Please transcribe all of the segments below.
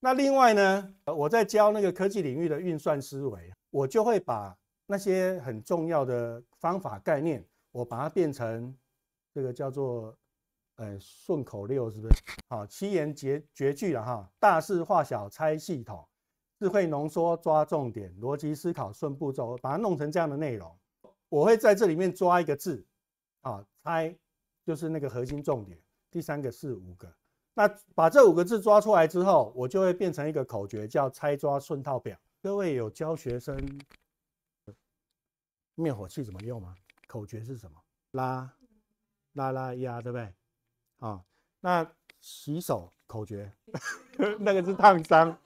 那另外呢，我在教那个科技领域的运算思维，我就会把那些很重要的方法概念，我把它变成这个叫做，呃顺口溜是不是？好七言绝绝句了哈，大事化小拆系统，智慧浓缩抓重点，逻辑思考顺步骤，把它弄成这样的内容。我会在这里面抓一个字，啊猜就是那个核心重点，第三个是五个。那把这五个字抓出来之后，我就会变成一个口诀，叫“拆抓顺套表”。各位有教学生灭火器怎么用吗？口诀是什么？拉拉拉压，对不对？啊，那洗手口诀，那个是烫伤。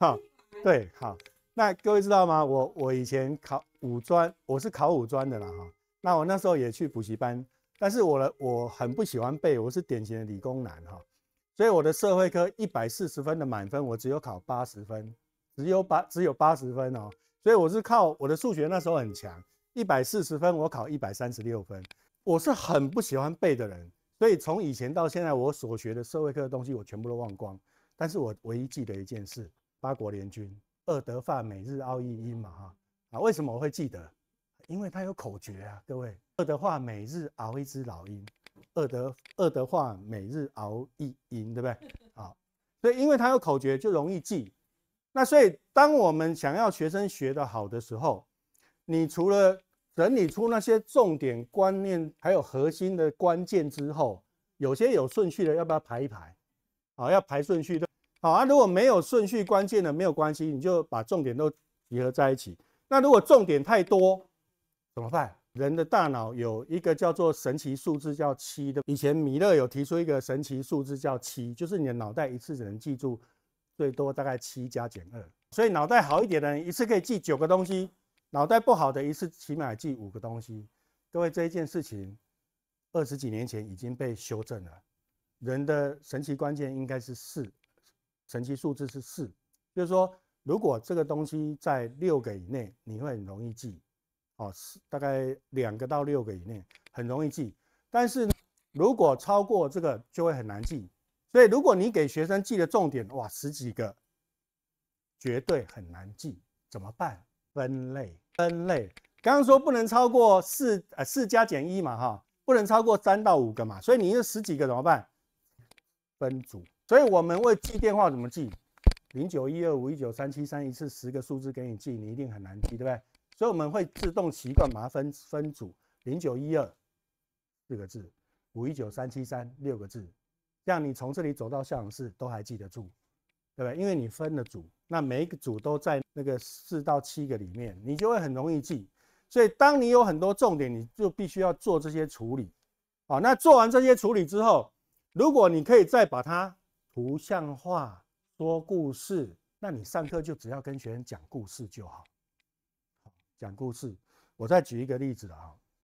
好，对，好。那各位知道吗？我我以前考五专，我是考五专的啦哈。那我那时候也去补习班。但是我的我很不喜欢背，我是典型的理工男哈，所以我的社会科一百四十分的满分，我只有考八十分，只有八只有八十分哦，所以我是靠我的数学那时候很强，一百四十分我考一百三十六分，我是很不喜欢背的人，所以从以前到现在我所学的社会科的东西我全部都忘光，但是我唯一记得一件事，八国联军，二德法美日奥意英嘛哈，啊为什么我会记得？因为它有口诀啊，各位，二的话每日熬一只老鹰，二的二的话每日熬一鹰，对不对？好，以因为它有口诀就容易记。那所以当我们想要学生学得好的时候，你除了整理出那些重点观念，还有核心的关键之后，有些有顺序的要不要排一排？好，要排顺序的。好啊，如果没有顺序关键的没有关系，你就把重点都集合在一起。那如果重点太多，怎么办？人的大脑有一个叫做神奇数字叫七的。以前米勒有提出一个神奇数字叫七，就是你的脑袋一次只能记住最多大概七加减二。所以脑袋好一点的人一次可以记九个东西，脑袋不好的一次起码记五个东西。各位这一件事情，二十几年前已经被修正了。人的神奇关键应该是四，神奇数字是四。就是说，如果这个东西在六个以内，你会很容易记。哦，是大概两个到六个以内，很容易记。但是如果超过这个就会很难记。所以如果你给学生记的重点，哇，十几个，绝对很难记。怎么办？分类，分类。刚刚说不能超过四，呃，四加减一嘛，哈，不能超过三到五个嘛。所以你这十几个怎么办？分组。所以我们为记电话怎么记？零九一二五一九三七三一次十个数字给你记，你一定很难记，对不对？所以我们会自动习惯把它分分组，零九一二四个字，五一九三七三六个字，这样你从这里走到校长室都还记得住，对不对？因为你分了组，那每一个组都在那个四到七个里面，你就会很容易记。所以当你有很多重点，你就必须要做这些处理。好，那做完这些处理之后，如果你可以再把它图像化、说故事，那你上课就只要跟学生讲故事就好。讲故事，我再举一个例子了哈。